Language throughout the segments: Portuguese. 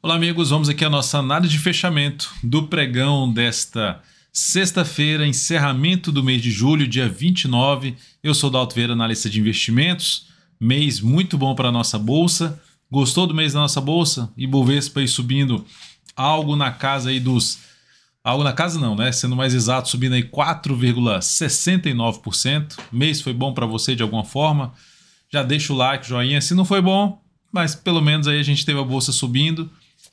Olá, amigos. Vamos aqui à nossa análise de fechamento do pregão desta sexta-feira, encerramento do mês de julho, dia 29. Eu sou Dalto Vieira, analista de investimentos. Mês muito bom para a nossa bolsa. Gostou do mês da nossa bolsa? Ibovespa aí subindo algo na casa aí dos algo na casa não, né? Sendo mais exato, subindo aí 4,69%. Mês foi bom para você de alguma forma? Já deixa o like, joinha. Se não foi bom, mas pelo menos aí a gente teve a bolsa subindo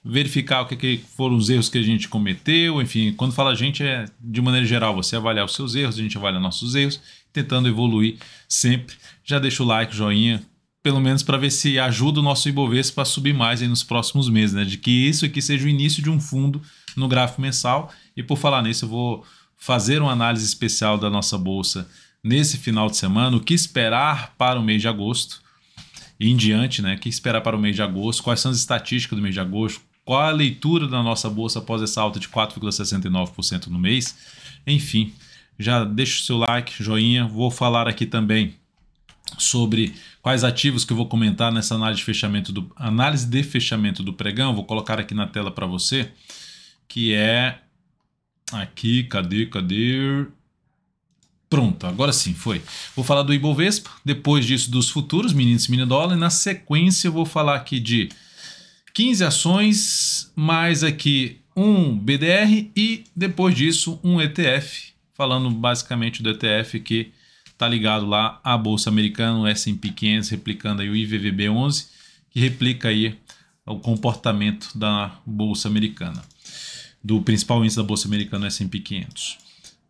verificar o que, que, foram os erros que a gente cometeu, enfim, quando fala a gente é de maneira geral você avaliar os seus erros, a gente avalia nossos erros, tentando evoluir sempre. Já deixa o like, joinha, pelo menos para ver se ajuda o nosso Ibovespa para subir mais aí nos próximos meses, né? De que isso aqui seja o início de um fundo no gráfico mensal. E por falar nisso, eu vou fazer uma análise especial da nossa bolsa nesse final de semana, o que esperar para o mês de agosto e em diante, né? O que esperar para o mês de agosto, quais são as estatísticas do mês de agosto, qual a leitura da nossa bolsa após essa alta de 4,69% no mês? Enfim, já deixa o seu like, joinha. Vou falar aqui também sobre quais ativos que eu vou comentar nessa análise de fechamento do análise de fechamento do pregão. Vou colocar aqui na tela para você, que é aqui, cadê, cadê? Pronto, agora sim, foi. Vou falar do Ibovespa, depois disso dos futuros, meninos e mini dólar, e na sequência eu vou falar aqui de 15 ações, mais aqui um BDR e depois disso um ETF, falando basicamente do ETF que está ligado lá à Bolsa Americana, o S&P 500, replicando aí o IVVB11, que replica aí o comportamento da Bolsa Americana, do principal índice da Bolsa Americana, o S&P 500.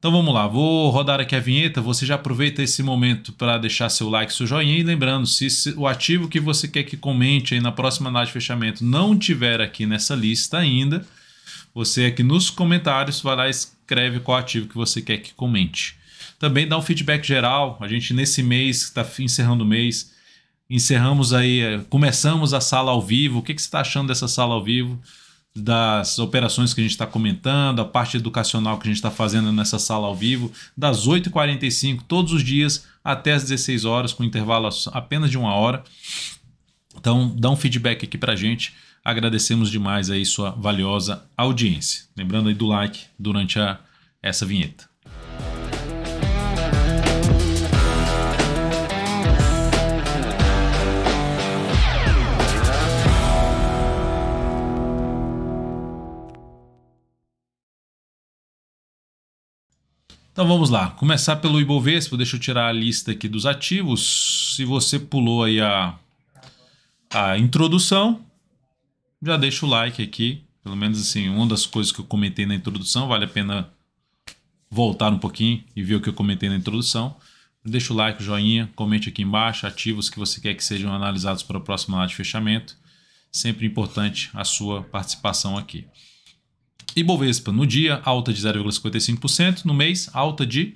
Então vamos lá, vou rodar aqui a vinheta, você já aproveita esse momento para deixar seu like, seu joinha e lembrando, se o ativo que você quer que comente aí na próxima análise de fechamento não tiver aqui nessa lista ainda, você aqui nos comentários vai lá e escreve qual ativo que você quer que comente. Também dá um feedback geral, a gente nesse mês, está encerrando o mês, encerramos aí, eh, começamos a sala ao vivo, o que, que você está achando dessa sala ao vivo? das operações que a gente está comentando, a parte educacional que a gente está fazendo nessa sala ao vivo, das 8h45 todos os dias até as 16 horas, com intervalo apenas de uma hora. Então, dá um feedback aqui para a gente. Agradecemos demais aí sua valiosa audiência. Lembrando aí do like durante a, essa vinheta. Então vamos lá, começar pelo Ibovespa, deixa eu tirar a lista aqui dos ativos. Se você pulou aí a, a introdução, já deixa o like aqui. Pelo menos assim, uma das coisas que eu comentei na introdução, vale a pena voltar um pouquinho e ver o que eu comentei na introdução. Deixa o like, o joinha, comente aqui embaixo ativos que você quer que sejam analisados para a próxima live de fechamento. Sempre importante a sua participação aqui. Ibovespa, no dia, alta de 0,55%, no mês, alta de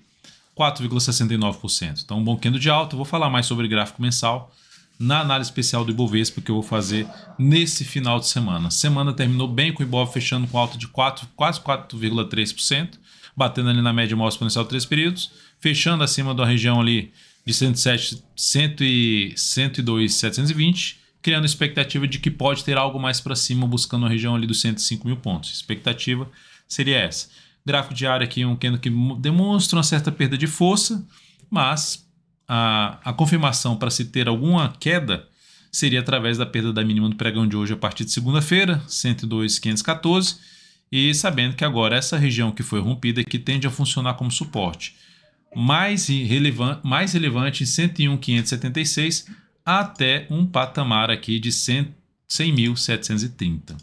4,69%. Então, um bom quendo de alta. Eu vou falar mais sobre gráfico mensal na análise especial do Ibovespa que eu vou fazer nesse final de semana. Semana terminou bem com o Ibov fechando com alta de 4, quase 4,3%, batendo ali na média móvel exponencial de três períodos, fechando acima da região ali de 107, 100, 102, 720 criando expectativa de que pode ter algo mais para cima, buscando a região ali dos 105 mil pontos. Expectativa seria essa. Gráfico diário aqui, um que demonstra uma certa perda de força, mas a, a confirmação para se ter alguma queda seria através da perda da mínima do pregão de hoje a partir de segunda-feira, 102,514, e sabendo que agora essa região que foi rompida que tende a funcionar como suporte. Mais relevante, mais relevante em 101,576 até um patamar aqui de 100.730.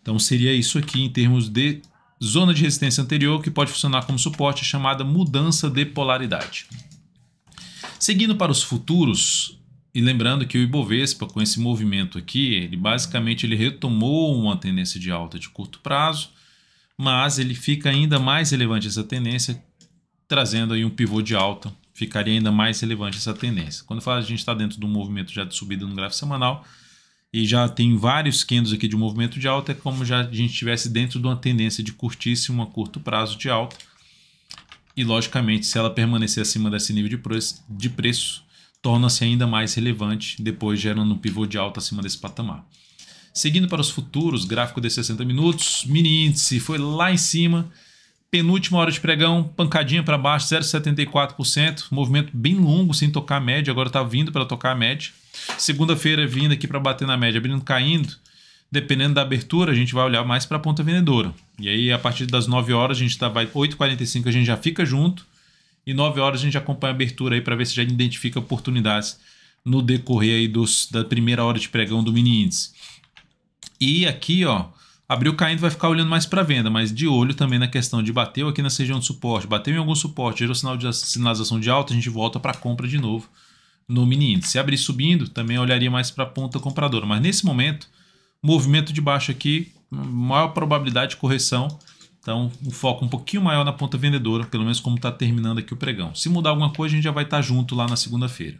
Então seria isso aqui em termos de zona de resistência anterior que pode funcionar como suporte, chamada mudança de polaridade. Seguindo para os futuros, e lembrando que o Ibovespa com esse movimento aqui, ele basicamente ele retomou uma tendência de alta de curto prazo, mas ele fica ainda mais relevante essa tendência, trazendo aí um pivô de alta ficaria ainda mais relevante essa tendência. Quando fala a gente está dentro de um movimento já de subida no gráfico semanal e já tem vários candles aqui de um movimento de alta, é como já a gente estivesse dentro de uma tendência de curtíssimo a curto prazo de alta. E logicamente, se ela permanecer acima desse nível de preço, de preço torna-se ainda mais relevante, depois gerando um pivô de alta acima desse patamar. Seguindo para os futuros, gráfico de 60 minutos, mini índice foi lá em cima, Penúltima hora de pregão, pancadinha para baixo, 0,74%. Movimento bem longo sem tocar a média, agora está vindo para tocar a média. Segunda-feira vindo aqui para bater na média, abrindo caindo. Dependendo da abertura, a gente vai olhar mais para a ponta vendedora. E aí, a partir das 9 horas, a gente tá, vai 8h45, a gente já fica junto. E 9 horas a gente acompanha a abertura aí para ver se já identifica oportunidades no decorrer aí dos, da primeira hora de pregão do mini índice. E aqui, ó, Abriu caindo, vai ficar olhando mais para venda, mas de olho também na questão de bateu aqui nessa região de suporte, bateu em algum suporte, gerou sinal de sinalização de alta, a gente volta para compra de novo no mini índice. Se abrir subindo, também olharia mais para a ponta compradora, mas nesse momento, movimento de baixo aqui, maior probabilidade de correção, então um foco um pouquinho maior na ponta vendedora, pelo menos como está terminando aqui o pregão. Se mudar alguma coisa, a gente já vai estar tá junto lá na segunda-feira.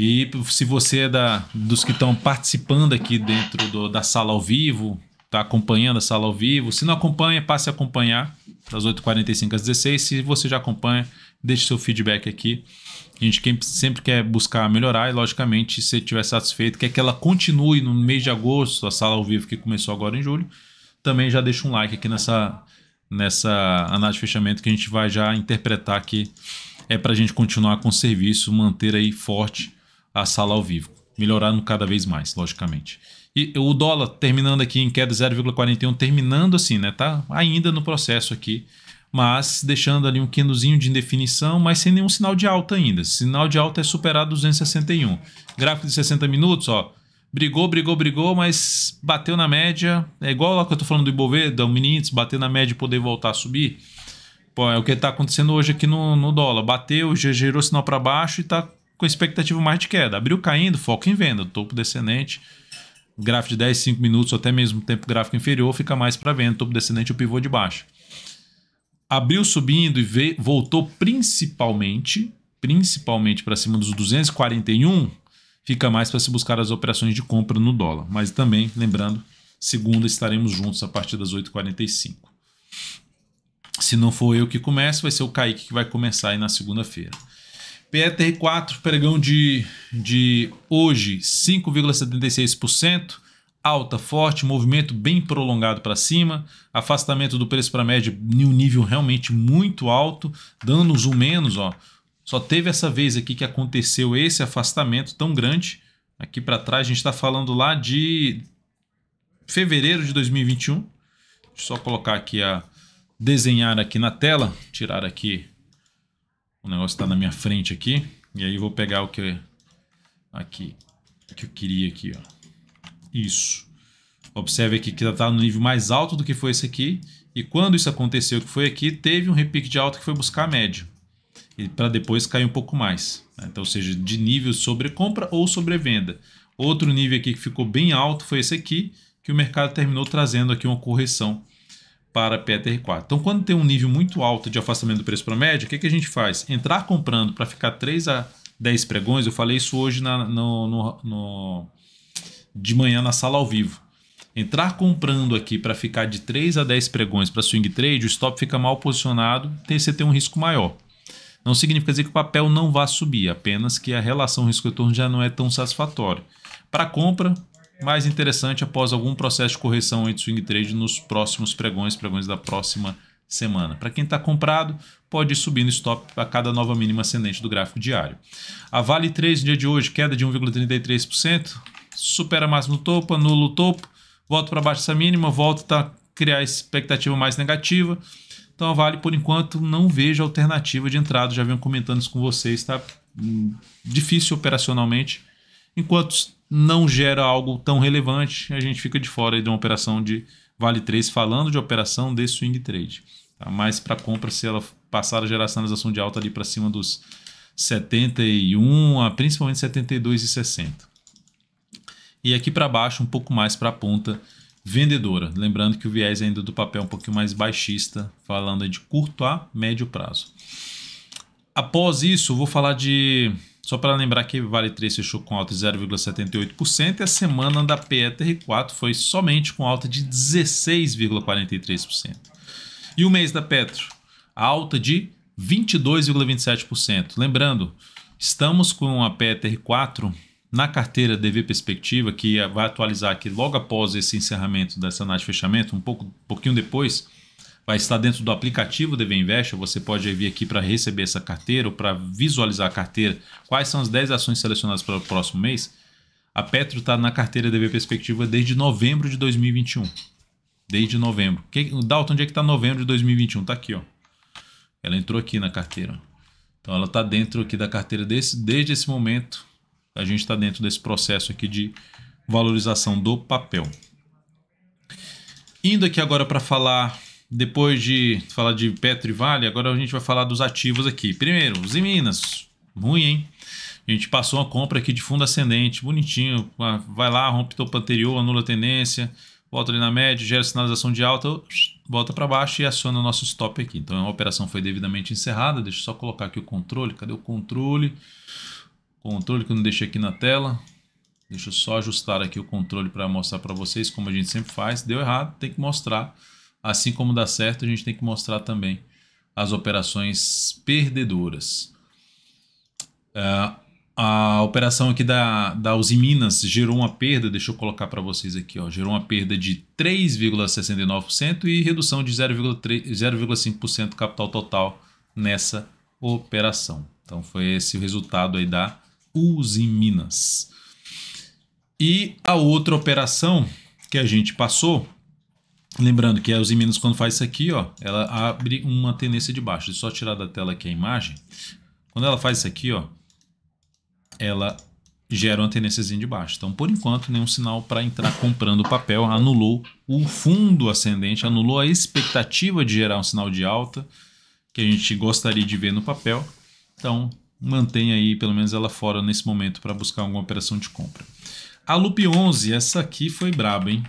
E se você é da, dos que estão participando aqui dentro do, da sala ao vivo, está acompanhando a sala ao vivo, se não acompanha, passe a acompanhar das 8h45 às 16 Se você já acompanha, deixe seu feedback aqui. A gente sempre quer buscar melhorar e, logicamente, se estiver satisfeito, quer que ela continue no mês de agosto, a sala ao vivo que começou agora em julho, também já deixa um like aqui nessa, nessa análise de fechamento que a gente vai já interpretar que é para a gente continuar com o serviço, manter aí forte a sala ao vivo, melhorando cada vez mais, logicamente. E o dólar terminando aqui em queda 0,41, terminando assim, né? Tá ainda no processo aqui, mas deixando ali um quinozinho de indefinição, mas sem nenhum sinal de alta ainda. Sinal de alta é superado 261. Gráfico de 60 minutos, ó. Brigou, brigou, brigou, mas bateu na média. É igual lá que eu tô falando do Ibovespa, do mini bater na média e poder voltar a subir. Pô, é o que está acontecendo hoje aqui no, no dólar. Bateu, já gerou sinal para baixo e está com expectativa mais de queda. Abriu caindo, foco em venda, topo descendente. Gráfico de 10, 5 minutos, até mesmo tempo gráfico inferior, fica mais para venda, topo descendente o pivô de baixo. Abriu subindo e veio, voltou principalmente, principalmente para cima dos 241, fica mais para se buscar as operações de compra no dólar. Mas também, lembrando, segunda estaremos juntos a partir das 8h45. Se não for eu que começo, vai ser o Kaique que vai começar aí na segunda-feira. PETR4, pregão de, de hoje, 5,76%, alta forte, movimento bem prolongado para cima, afastamento do preço para média em um nível realmente muito alto, dando-nos um menos, ó. Só teve essa vez aqui que aconteceu esse afastamento tão grande. Aqui para trás a gente está falando lá de fevereiro de 2021. Deixa eu só colocar aqui a desenhar aqui na tela, tirar aqui o negócio está na minha frente aqui. E aí vou pegar o que aqui, o que eu queria aqui, ó. Isso. Observe aqui que está no nível mais alto do que foi esse aqui. E quando isso aconteceu, que foi aqui, teve um repique de alta que foi buscar a média. E para depois cair um pouco mais. Né? Então, seja, de nível sobre compra ou sobre venda. Outro nível aqui que ficou bem alto foi esse aqui, que o mercado terminou trazendo aqui uma correção para PTR4. Então, quando tem um nível muito alto de afastamento do preço promédio, o que, que a gente faz? Entrar comprando para ficar 3 a 10 pregões, eu falei isso hoje na, no, no, no, de manhã na sala ao vivo. Entrar comprando aqui para ficar de 3 a 10 pregões para swing trade, o stop fica mal posicionado, tem, você tem um risco maior. Não significa dizer que o papel não vá subir, apenas que a relação risco-retorno já não é tão satisfatória. Para compra, mais interessante após algum processo de correção entre swing trade nos próximos pregões, pregões da próxima semana. Para quem está comprado, pode ir subindo stop a cada nova mínima ascendente do gráfico diário. A Vale 3 no dia de hoje, queda de 1,33%, supera a máxima no topo, anula o topo, volta para baixo essa mínima, volta a criar expectativa mais negativa. Então a Vale, por enquanto, não vejo alternativa de entrada, já venho comentando isso com vocês, está hum, Difícil operacionalmente. Enquanto não gera algo tão relevante, a gente fica de fora de uma operação de Vale 3, falando de operação de swing trade. Tá? Mas para compra, se ela passar a gerar sinalização de alta ali para cima dos 71 a principalmente 72,60. E aqui para baixo, um pouco mais para a ponta vendedora. Lembrando que o viés ainda do papel é um pouquinho mais baixista, falando de curto a médio prazo. Após isso, vou falar de só para lembrar que Vale 3 fechou com alta de 0,78% e a semana da PETR4 foi somente com alta de 16,43%. E o mês da Petro, alta de 22,27%. Lembrando, estamos com a PETR4 na carteira DV Perspectiva, que vai atualizar aqui logo após esse encerramento dessa análise de fechamento, um pouco, pouquinho depois vai estar dentro do aplicativo DV Invest. Você pode vir aqui para receber essa carteira ou para visualizar a carteira. Quais são as 10 ações selecionadas para o próximo mês? A Petro está na carteira DV Perspectiva desde novembro de 2021. Desde novembro. Que, Dalton, onde é que está novembro de 2021? Está aqui, ó. Ela entrou aqui na carteira. Então ela está dentro aqui da carteira desse, desde esse momento. A gente está dentro desse processo aqui de valorização do papel. Indo aqui agora para falar depois de falar de Petro e Vale, agora a gente vai falar dos ativos aqui. Primeiro, os Minas. Ruim, hein? A gente passou uma compra aqui de fundo ascendente, bonitinho. Ah, vai lá, rompe topo anterior, anula a tendência, volta ali na média, gera sinalização de alta, volta para baixo e aciona o nosso stop aqui. Então a operação foi devidamente encerrada. Deixa eu só colocar aqui o controle. Cadê o controle? Controle que eu não deixei aqui na tela. Deixa eu só ajustar aqui o controle para mostrar para vocês como a gente sempre faz. Deu errado, tem que mostrar Assim como dá certo, a gente tem que mostrar também as operações perdedoras. Uh, a operação aqui da, da Uzi Minas gerou uma perda, deixa eu colocar para vocês aqui, ó, gerou uma perda de 3,69% e redução de 0,5% do capital total nessa operação. Então foi esse o resultado aí da Uzi Minas. E a outra operação que a gente passou Lembrando que a Usiminas, quando faz isso aqui, ó, ela abre uma tendência de baixo. Deixa eu só tirar da tela aqui a imagem. Quando ela faz isso aqui, ó, ela gera uma tendência de baixo. Então, por enquanto, nenhum sinal para entrar comprando o papel. Anulou o fundo ascendente, anulou a expectativa de gerar um sinal de alta que a gente gostaria de ver no papel. Então, mantenha aí, pelo menos ela fora nesse momento para buscar alguma operação de compra. A Loop 11, essa aqui foi braba, hein?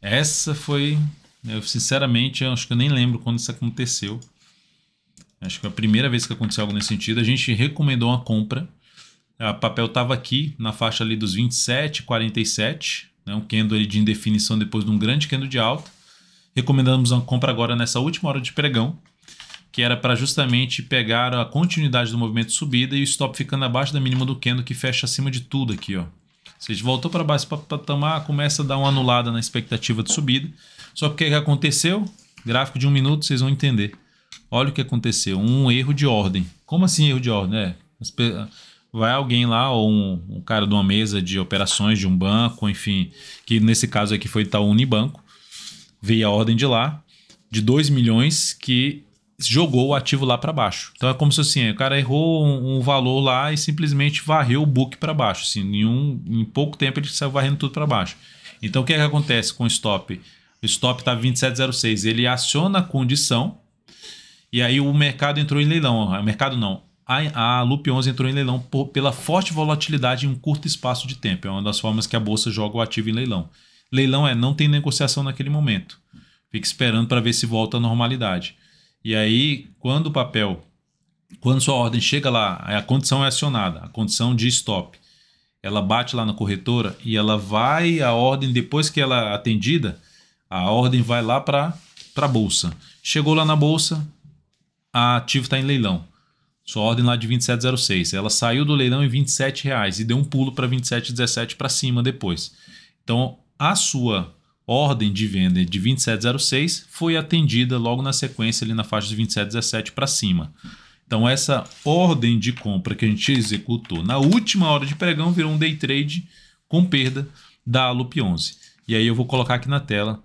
Essa foi. Eu sinceramente acho que eu nem lembro quando isso aconteceu. Acho que foi a primeira vez que aconteceu algo nesse sentido. A gente recomendou uma compra. O papel estava aqui na faixa ali dos 27, 47. Né? Um candle ali de indefinição depois de um grande candle de alta. Recomendamos uma compra agora nessa última hora de pregão que era para justamente pegar a continuidade do movimento subida e o stop ficando abaixo da mínima do candle que fecha acima de tudo aqui, ó. Ou seja, voltou para baixo para patamar, começa a dar uma anulada na expectativa de subida. Só que o que aconteceu? Gráfico de um minuto, vocês vão entender. Olha o que aconteceu, um erro de ordem. Como assim erro de ordem? É, vai alguém lá, ou um, um, cara de uma mesa de operações de um banco, enfim, que nesse caso aqui foi Itaú Unibanco, veio a ordem de lá, de 2 milhões, que jogou o ativo lá para baixo. Então é como se assim, o cara errou um, um valor lá e simplesmente varreu o book para baixo. Assim, em, um, em pouco tempo ele saiu varrendo tudo para baixo. Então o que, é que acontece com o stop? O stop está 2706, ele aciona a condição e aí o mercado entrou em leilão. O ah, mercado não. A, a Loop 11 entrou em leilão por, pela forte volatilidade em um curto espaço de tempo. É uma das formas que a bolsa joga o ativo em leilão. Leilão é não tem negociação naquele momento. Fica esperando para ver se volta à normalidade. E aí, quando o papel, quando sua ordem chega lá, a condição é acionada, a condição de stop. Ela bate lá na corretora e ela vai, a ordem, depois que ela é atendida, a ordem vai lá para a bolsa. Chegou lá na bolsa, a ativo está em leilão. Sua ordem lá de 27,06. Ela saiu do leilão em 27 reais e deu um pulo para 27,17 para cima depois. Então, a sua ordem de venda de 2706 foi atendida logo na sequência ali na faixa de 2717 para cima. Então essa ordem de compra que a gente executou na última hora de pregão virou um day trade com perda da Alup 11. E aí eu vou colocar aqui na tela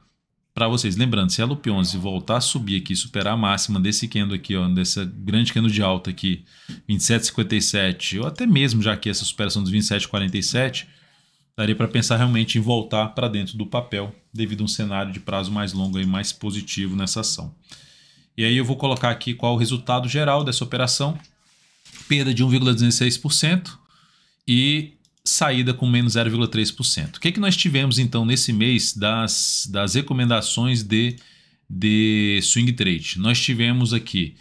para vocês. Lembrando, se a Alup 11 voltar a subir aqui, superar a máxima desse candle aqui, ó, dessa grande candle de alta aqui, 27,57, ou até mesmo já aqui essa superação dos 27,47, daria para pensar realmente em voltar para dentro do papel devido a um cenário de prazo mais longo e mais positivo nessa ação. E aí eu vou colocar aqui qual o resultado geral dessa operação. Perda de 1,16% e saída com menos 0,3%. O que, é que nós tivemos então nesse mês das, das recomendações de, de swing trade? Nós tivemos aqui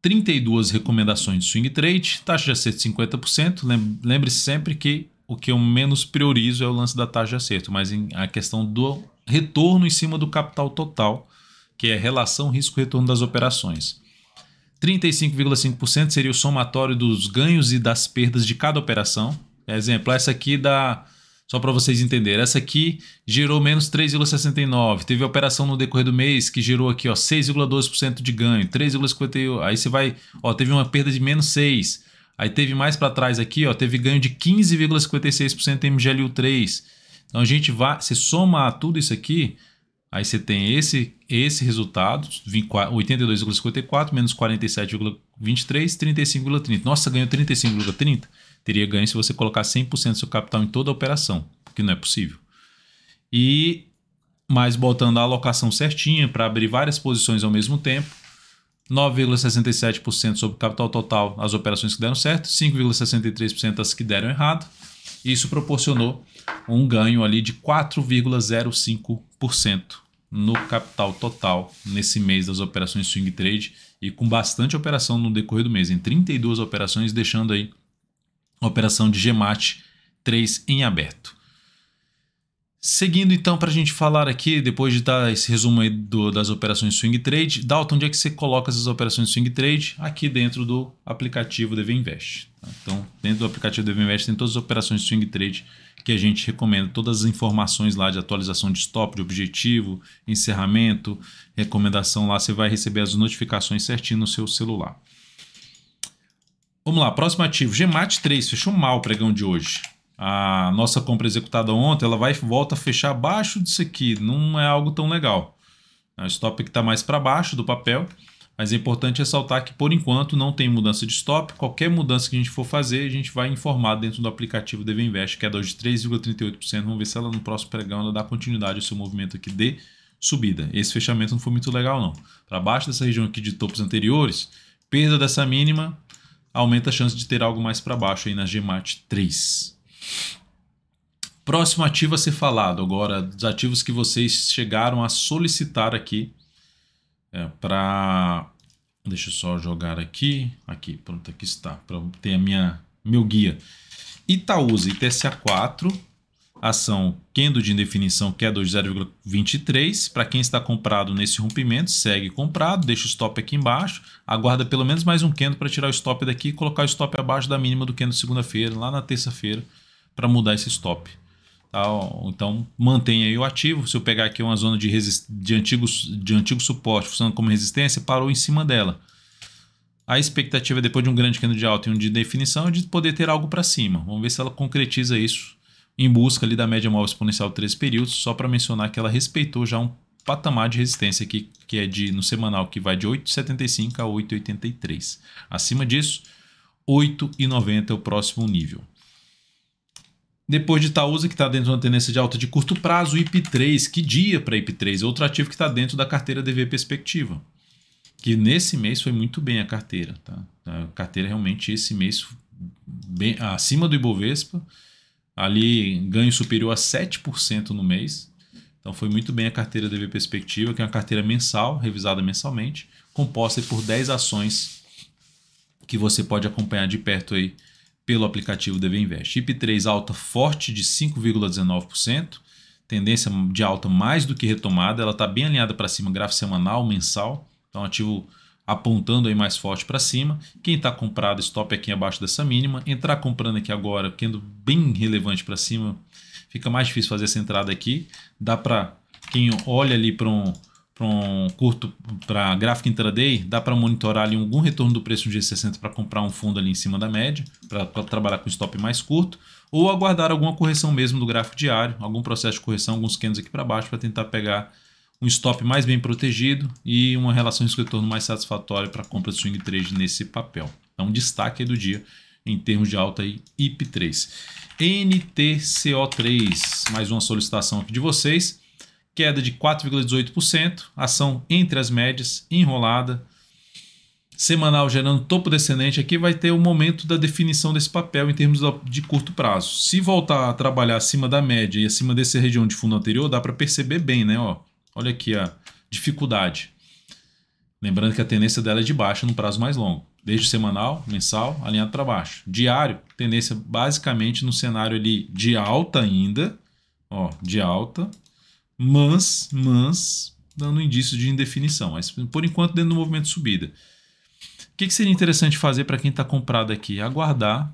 32 recomendações de swing trade, taxa de acerto de 50%. Lembre-se sempre que o que eu menos priorizo é o lance da taxa de acerto, mas em, a questão do retorno em cima do capital total, que é relação risco-retorno das operações. 35,5% seria o somatório dos ganhos e das perdas de cada operação. Exemplo, essa aqui dá. Só para vocês entenderem, essa aqui gerou menos 3,69. Teve operação no decorrer do mês que gerou aqui 6,12% de ganho, 3,58. Aí você vai, ó, teve uma perda de menos 6. Aí teve mais para trás aqui, ó, teve ganho de 15,56% em MGLU3. Então a gente vai, se soma tudo isso aqui, aí você tem esse esse resultado, 82,54 menos 47,23, 35,30. Nossa, ganhou 35,30. Teria ganho se você colocar 100% do seu capital em toda a operação, que não é possível. E mas botando a alocação certinha para abrir várias posições ao mesmo tempo, 9,67% sobre o capital total as operações que deram certo, 5,63% as que deram errado. Isso proporcionou um ganho ali de 4,05% no capital total nesse mês das operações swing trade e com bastante operação no decorrer do mês, em 32 operações, deixando aí a operação de gemat 3 em aberto. Seguindo então para a gente falar aqui, depois de dar esse resumo aí do, das operações swing trade, Dalton, onde é que você coloca essas operações swing trade? Aqui dentro do aplicativo DV Invest. Tá? Então, dentro do aplicativo DV Invest tem todas as operações swing trade que a gente recomenda, todas as informações lá de atualização de stop, de objetivo, encerramento, recomendação lá, você vai receber as notificações certinho no seu celular. Vamos lá, próximo ativo, Gemate 3, fechou mal o pregão de hoje a nossa compra executada ontem, ela vai volta a fechar abaixo disso aqui, não é algo tão legal. O stop que está mais para baixo do papel, mas é importante ressaltar que por enquanto não tem mudança de stop. Qualquer mudança que a gente for fazer, a gente vai informar dentro do aplicativo Devinvest Invest, que é hoje de 3,38%. Vamos ver se ela no próximo pregão ela dá continuidade ao seu movimento aqui de subida. Esse fechamento não foi muito legal não. Para baixo dessa região aqui de topos anteriores, perda dessa mínima aumenta a chance de ter algo mais para baixo aí na GMAT 3. Próximo ativo a ser falado agora, dos ativos que vocês chegaram a solicitar aqui é, para Deixa eu só jogar aqui. Aqui, pronto, aqui está. Para ter a minha meu guia. Itaúsa ITSA4, ação Kendo de indefinição que é 20,23. Para quem está comprado nesse rompimento, segue comprado, deixa o stop aqui embaixo, aguarda pelo menos mais um Kendo para tirar o stop daqui e colocar o stop abaixo da mínima do Kendo segunda-feira, lá na terça-feira para mudar esse stop. Tá? Então mantenha aí o ativo. Se eu pegar aqui uma zona de, de, antigos, de antigo suporte funcionando como resistência, parou em cima dela. A expectativa depois de um grande candle de alta e um de definição é de poder ter algo para cima. Vamos ver se ela concretiza isso em busca ali da média móvel exponencial três períodos, só para mencionar que ela respeitou já um patamar de resistência aqui, que é de no semanal que vai de 8,75 a 8,83. Acima disso, 8,90 é o próximo nível. Depois de Itaúsa, que está dentro de uma tendência de alta de curto prazo, IP3, que dia para IP3? É outro ativo que está dentro da carteira DV Perspectiva. Que nesse mês foi muito bem a carteira. Tá? A carteira realmente esse mês bem acima do Ibovespa, ali ganho superior a 7% no mês. Então foi muito bem a carteira DV Perspectiva, que é uma carteira mensal, revisada mensalmente, composta por 10 ações que você pode acompanhar de perto aí pelo aplicativo DV Invest. IP3 alta forte de 5,19%, tendência de alta mais do que retomada, ela está bem alinhada para cima, gráfico semanal, mensal, então ativo apontando aí mais forte para cima. Quem está comprado, stop aqui abaixo dessa mínima. Entrar comprando aqui agora, tendo bem relevante para cima, fica mais difícil fazer essa entrada aqui. Dá para quem olha ali para um para um curto para gráfico intraday, dá para monitorar ali algum retorno do preço no dia 60 para comprar um fundo ali em cima da média, para trabalhar com stop mais curto, ou aguardar alguma correção mesmo do gráfico diário, algum processo de correção, alguns candles aqui para baixo para tentar pegar um stop mais bem protegido e uma relação de retorno mais satisfatória para compra de swing trade nesse papel. Então, destaque do dia em termos de alta aí, IP3. NTCO3, mais uma solicitação aqui de vocês queda de 4,18%, ação entre as médias, enrolada. Semanal gerando topo descendente, aqui vai ter o momento da definição desse papel em termos de curto prazo. Se voltar a trabalhar acima da média e acima dessa região de fundo anterior, dá para perceber bem, né? Ó, olha aqui a dificuldade. Lembrando que a tendência dela é de baixa no prazo mais longo. Desde semanal, mensal, alinhado para baixo. Diário, tendência basicamente no cenário ali de alta ainda, ó, de alta, mas, mas dando indício de indefinição, mas por enquanto dentro do movimento subida. O que, que seria interessante fazer para quem está comprado aqui? Aguardar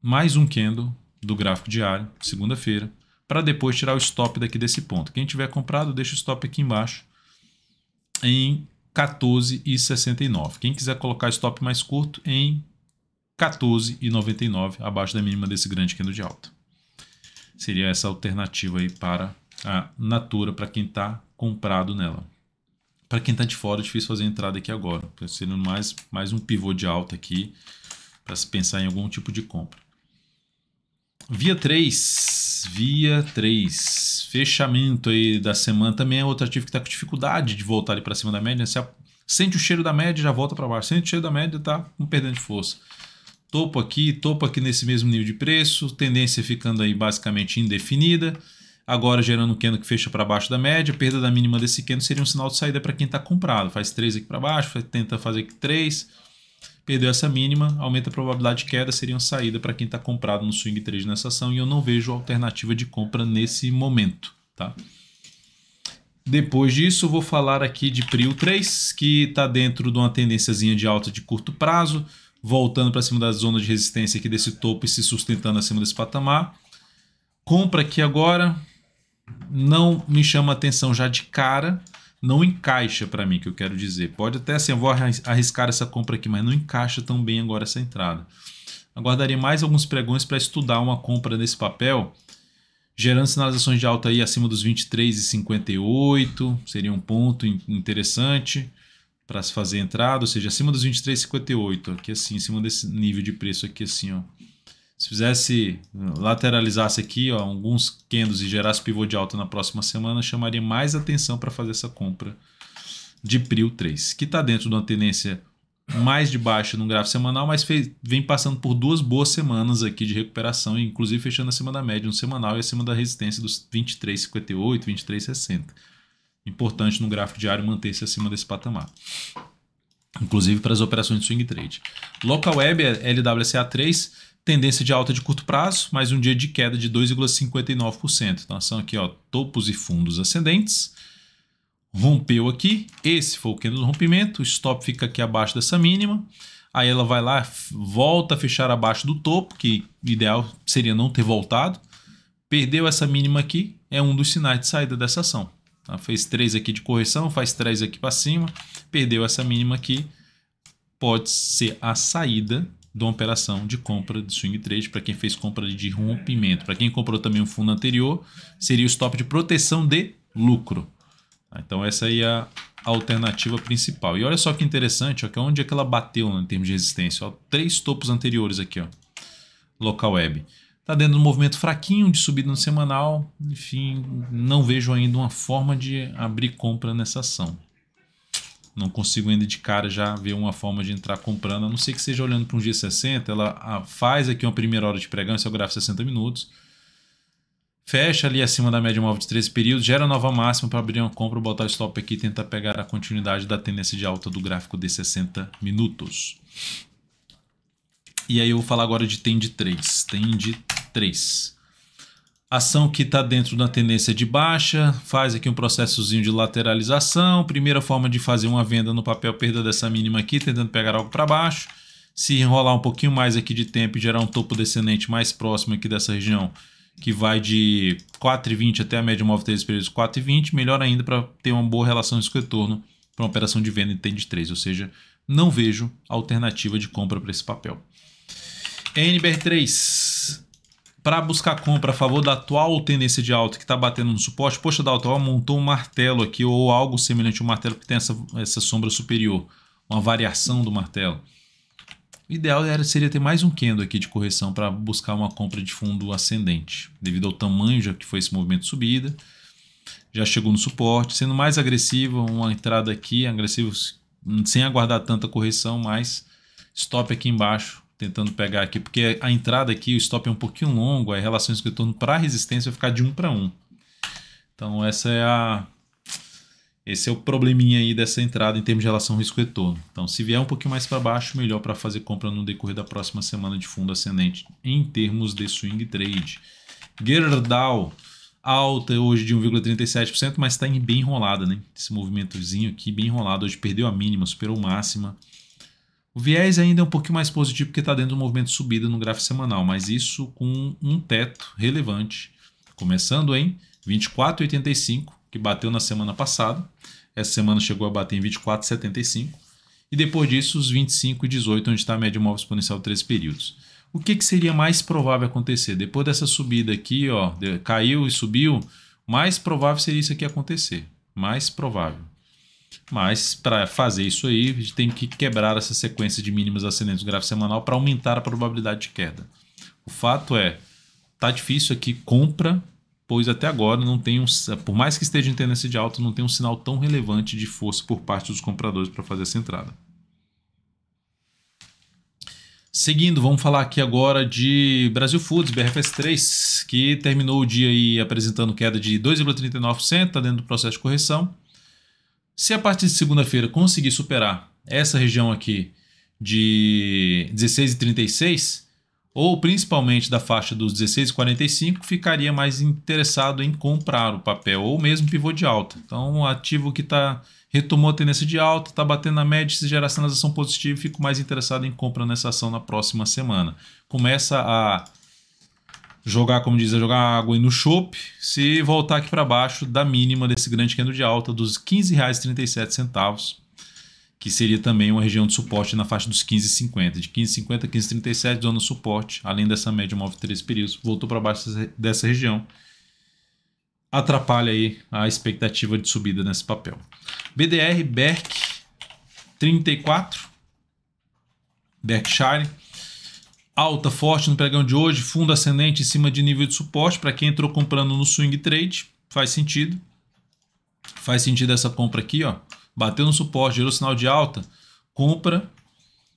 mais um candle do gráfico diário, segunda-feira, para depois tirar o stop daqui desse ponto. Quem tiver comprado, deixa o stop aqui embaixo em 14,69. Quem quiser colocar stop mais curto em 14,99, abaixo da mínima desse grande candle de alta. Seria essa alternativa aí para a Natura para quem está comprado nela. Para quem está de fora, é difícil fazer a entrada aqui agora, tá sendo mais, mais um pivô de alta aqui para se pensar em algum tipo de compra. Via 3, via 3, fechamento aí da semana também é outro ativo que está com dificuldade de voltar ali para cima da média. Né? sente o cheiro da média, já volta para baixo. Sente o cheiro da média, está um perdendo de força. Topo aqui, topo aqui nesse mesmo nível de preço, tendência ficando aí basicamente indefinida agora gerando um candle que fecha para baixo da média, perda da mínima desse candle seria um sinal de saída para quem está comprado, faz 3 aqui para baixo, tenta fazer aqui 3, perdeu essa mínima, aumenta a probabilidade de queda, seria uma saída para quem está comprado no swing trade nessa ação e eu não vejo alternativa de compra nesse momento, tá? Depois disso, vou falar aqui de PRIO 3, que está dentro de uma tendênciazinha de alta de curto prazo, voltando para cima da zona de resistência aqui desse topo e se sustentando acima desse patamar. Compra aqui agora, não me chama atenção já de cara, não encaixa para mim, que eu quero dizer. Pode até assim, eu vou arriscar essa compra aqui, mas não encaixa tão bem agora essa entrada. Aguardaria mais alguns pregões para estudar uma compra nesse papel, gerando sinalizações de alta aí acima dos 23,58, seria um ponto interessante para se fazer entrada, ou seja, acima dos 23,58, aqui assim, em cima desse nível de preço aqui assim, ó se fizesse, lateralizasse aqui ó, alguns candles e gerasse pivô de alta na próxima semana, chamaria mais atenção para fazer essa compra de PRIO 3, que está dentro de uma tendência mais de baixa no gráfico semanal, mas fez, vem passando por duas boas semanas aqui de recuperação, inclusive fechando acima da média no semanal e acima da resistência dos 23,58, 23,60. Importante no gráfico diário manter-se acima desse patamar inclusive para as operações de swing trade. Local Web LWSA3 Tendência de alta de curto prazo, mais um dia de queda de 2,59%. Então são aqui ó, topos e fundos ascendentes. Rompeu aqui, esse foi o candle rompimento, o stop fica aqui abaixo dessa mínima. Aí ela vai lá, volta a fechar abaixo do topo, que ideal seria não ter voltado. Perdeu essa mínima aqui, é um dos sinais de saída dessa ação. Tá? Fez três aqui de correção, faz três aqui para cima, perdeu essa mínima aqui, pode ser a saída de uma operação de compra de swing trade para quem fez compra de rompimento. Para quem comprou também um fundo anterior, seria o stop de proteção de lucro. Tá, então essa aí é a alternativa principal. E olha só que interessante, ó, que onde é que ela bateu né, em termos de resistência. Ó, três topos anteriores aqui, ó, local web. Está dentro de um movimento fraquinho de subida no semanal. Enfim, não vejo ainda uma forma de abrir compra nessa ação não consigo ainda de cara já ver uma forma de entrar comprando, a não ser que seja olhando para um G60, ela faz aqui uma primeira hora de pregão, esse é o gráfico 60 minutos, fecha ali acima da média móvel de 13 períodos, gera nova máxima para abrir uma compra, botar o stop aqui e tentar pegar a continuidade da tendência de alta do gráfico de 60 minutos. E aí eu vou falar agora de tende de 3, TEN de 3 ação que está dentro da tendência de baixa, faz aqui um processozinho de lateralização, primeira forma de fazer uma venda no papel, perda dessa mínima aqui, tentando pegar algo para baixo, se enrolar um pouquinho mais aqui de tempo e gerar um topo descendente mais próximo aqui dessa região, que vai de 4,20 até a média móvel 3 períodos 4,20, melhor ainda para ter uma boa relação risco-retorno para uma operação de venda em tende 3, ou seja, não vejo alternativa de compra para esse papel. NBR3 para buscar compra a favor da atual tendência de alta que está batendo no suporte, poxa, da alta montou um martelo aqui ou algo semelhante a um martelo que tem essa, essa sombra superior, uma variação do martelo. O ideal era, seria ter mais um candle aqui de correção para buscar uma compra de fundo ascendente, devido ao tamanho já que foi esse movimento de subida. Já chegou no suporte, sendo mais agressivo, uma entrada aqui, agressivo sem aguardar tanta correção, mas stop aqui embaixo tentando pegar aqui, porque a entrada aqui, o stop é um pouquinho longo, a relação escritorno para resistência vai ficar de 1 para 1. Então essa é a esse é o probleminha aí dessa entrada em termos de relação risco-retorno. Então, se vier um pouquinho mais para baixo, melhor para fazer compra no decorrer da próxima semana de fundo ascendente em termos de swing trade. Gerdau alta hoje de 1,37%, mas está bem enrolada, né? Esse movimentozinho aqui bem enrolado. Hoje perdeu a mínima, superou a máxima. O viés ainda é um pouquinho mais positivo porque está dentro do movimento subida no gráfico semanal, mas isso com um teto relevante, começando em 24,85, que bateu na semana passada. Essa semana chegou a bater em 24,75. E depois disso, os 25,18, onde está a média móvel exponencial de três períodos. O que, que seria mais provável acontecer? Depois dessa subida aqui, ó, caiu e subiu, mais provável seria isso aqui acontecer. Mais provável. Mas para fazer isso aí, a gente tem que quebrar essa sequência de mínimos ascendentes do gráfico semanal para aumentar a probabilidade de queda. O fato é, tá difícil aqui compra, pois até agora não tem um, por mais que esteja em tendência de alta, não tem um sinal tão relevante de força por parte dos compradores para fazer essa entrada. Seguindo, vamos falar aqui agora de Brasil Foods, BRFS3, que terminou o dia aí apresentando queda de 2,39%, está dentro do processo de correção. Se a partir de segunda-feira conseguir superar essa região aqui de 16,36 ou principalmente da faixa dos 16,45, ficaria mais interessado em comprar o papel ou mesmo pivô de alta. Então, um ativo que tá, retomou a tendência de alta, está batendo na média, se gerar sinalização positiva, fico mais interessado em compra nessa ação na próxima semana. Começa a jogar, como diz, é jogar água no chope, se voltar aqui para baixo da mínima desse grande candle de alta dos R$ 15,37, que seria também uma região de suporte na faixa dos 15,50, de 15,50 a 15,37 zona suporte, além dessa média móvel de 13 períodos, voltou para baixo dessa região. Atrapalha aí a expectativa de subida nesse papel. BDR, Berk 34, Berkshire alta forte no pregão de hoje, fundo ascendente em cima de nível de suporte para quem entrou comprando no swing trade, faz sentido. Faz sentido essa compra aqui, ó. Bateu no suporte, gerou sinal de alta, compra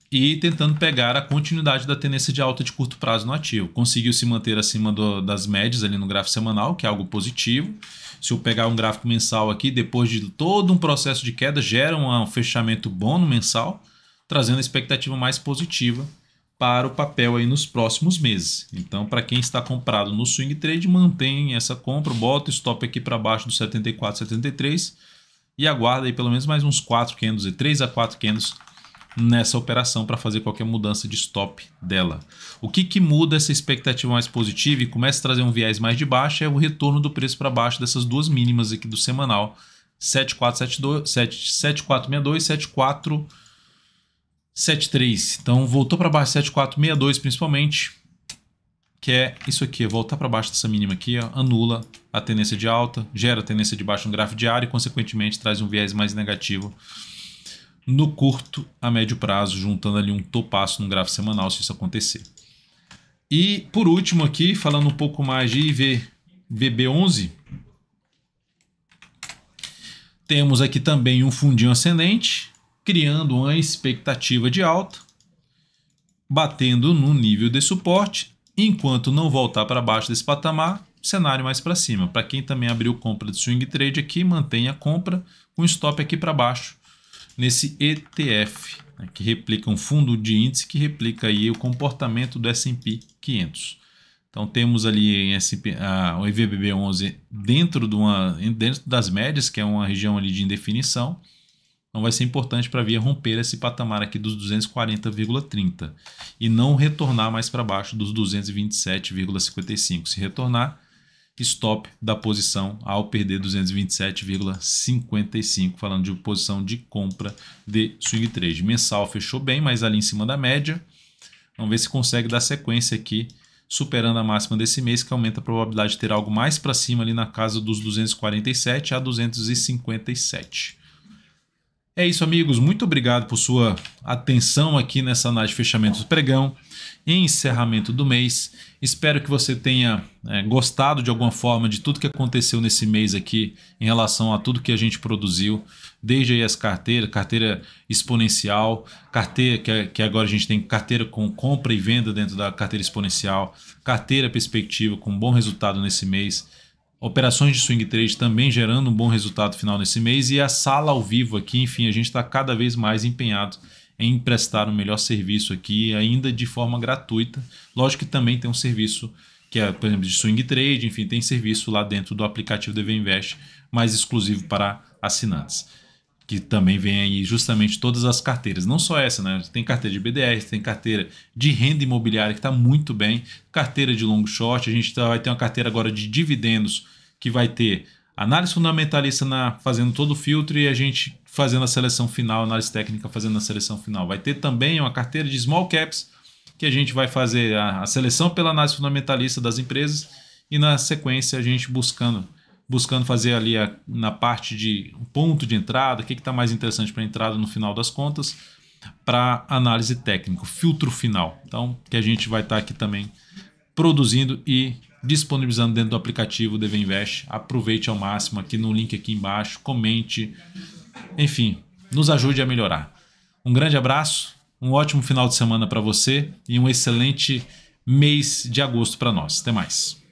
e tentando pegar a continuidade da tendência de alta de curto prazo no ativo. Conseguiu se manter acima do, das médias ali no gráfico semanal, que é algo positivo. Se eu pegar um gráfico mensal aqui, depois de todo um processo de queda, gera um, um fechamento bom no mensal, trazendo a expectativa mais positiva para o papel aí nos próximos meses. Então, para quem está comprado no swing trade, mantém essa compra, bota o stop aqui para baixo do 74, 73 e aguarda aí pelo menos mais uns 4 candles e 3 a 4 candles nessa operação para fazer qualquer mudança de stop dela. O que, que muda essa expectativa mais positiva e começa a trazer um viés mais de baixo é o retorno do preço para baixo dessas duas mínimas aqui do semanal 7472, 7462, 74 7,3. Então voltou para baixo 7,462 principalmente, que é isso aqui, voltar para baixo dessa mínima aqui, ó, anula a tendência de alta, gera a tendência de baixo no gráfico diário e consequentemente traz um viés mais negativo no curto a médio prazo, juntando ali um topaço no gráfico semanal se isso acontecer. E por último aqui, falando um pouco mais de IV, 11 temos aqui também um fundinho ascendente, criando uma expectativa de alta, batendo no nível de suporte, enquanto não voltar para baixo desse patamar, cenário mais para cima. Para quem também abriu compra de swing trade aqui, mantenha a compra com stop aqui para baixo nesse ETF, né, que replica um fundo de índice que replica aí o comportamento do S&P 500. Então temos ali em SP, a, o IVBB11 dentro, de uma, dentro das médias, que é uma região ali de indefinição. Então vai ser importante para a via romper esse patamar aqui dos 240,30 e não retornar mais para baixo dos 227,55. Se retornar, stop da posição ao perder 227,55, falando de posição de compra de swing trade. Mensal fechou bem, mas ali em cima da média. Vamos ver se consegue dar sequência aqui, superando a máxima desse mês, que aumenta a probabilidade de ter algo mais para cima ali na casa dos 247 a 257. É isso, amigos. Muito obrigado por sua atenção aqui nessa análise de fechamento do pregão e encerramento do mês. Espero que você tenha é, gostado de alguma forma de tudo que aconteceu nesse mês aqui em relação a tudo que a gente produziu, desde aí as carteiras, carteira exponencial, carteira que, que agora a gente tem carteira com compra e venda dentro da carteira exponencial, carteira perspectiva com bom resultado nesse mês operações de swing trade também gerando um bom resultado final nesse mês e a sala ao vivo aqui, enfim, a gente está cada vez mais empenhado em prestar o um melhor serviço aqui, ainda de forma gratuita. Lógico que também tem um serviço que é, por exemplo, de swing trade, enfim, tem serviço lá dentro do aplicativo DV Invest, mais exclusivo para assinantes que também vem aí justamente todas as carteiras, não só essa, né? Tem carteira de BDR, tem carteira de renda imobiliária que está muito bem, carteira de longo short, a gente tá, vai ter uma carteira agora de dividendos que vai ter análise fundamentalista na, fazendo todo o filtro e a gente fazendo a seleção final, análise técnica fazendo a seleção final. Vai ter também uma carteira de small caps que a gente vai fazer a, a seleção pela análise fundamentalista das empresas e na sequência a gente buscando buscando fazer ali a, na parte de ponto de entrada, o que está mais interessante para entrada no final das contas, para análise técnica, filtro final. Então, que a gente vai estar tá aqui também produzindo e disponibilizando dentro do aplicativo DV Invest. Aproveite ao máximo aqui no link aqui embaixo, comente, enfim, nos ajude a melhorar. Um grande abraço, um ótimo final de semana para você e um excelente mês de agosto para nós. Até mais.